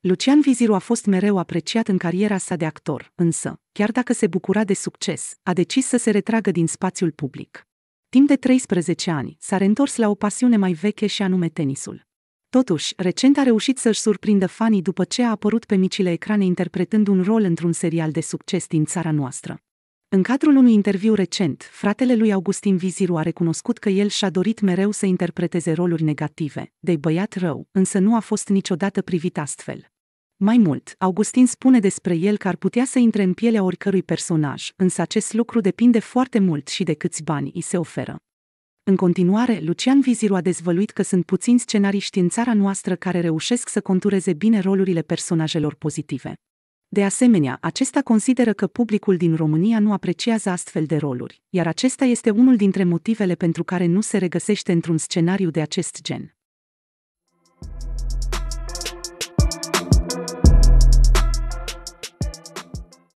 Lucian Viziru a fost mereu apreciat în cariera sa de actor, însă, chiar dacă se bucura de succes, a decis să se retragă din spațiul public. Timp de 13 ani, s-a reîntors la o pasiune mai veche și anume tenisul. Totuși, recent a reușit să-și surprindă fanii după ce a apărut pe micile ecrane interpretând un rol într-un serial de succes din țara noastră. În cadrul unui interviu recent, fratele lui Augustin Viziru a recunoscut că el și-a dorit mereu să interpreteze roluri negative, de băiat rău, însă nu a fost niciodată privit astfel. Mai mult, Augustin spune despre el că ar putea să intre în pielea oricărui personaj, însă acest lucru depinde foarte mult și de câți bani îi se oferă. În continuare, Lucian Viziru a dezvăluit că sunt puțini scenariști în țara noastră care reușesc să contureze bine rolurile personajelor pozitive. De asemenea, acesta consideră că publicul din România nu apreciază astfel de roluri, iar acesta este unul dintre motivele pentru care nu se regăsește într-un scenariu de acest gen.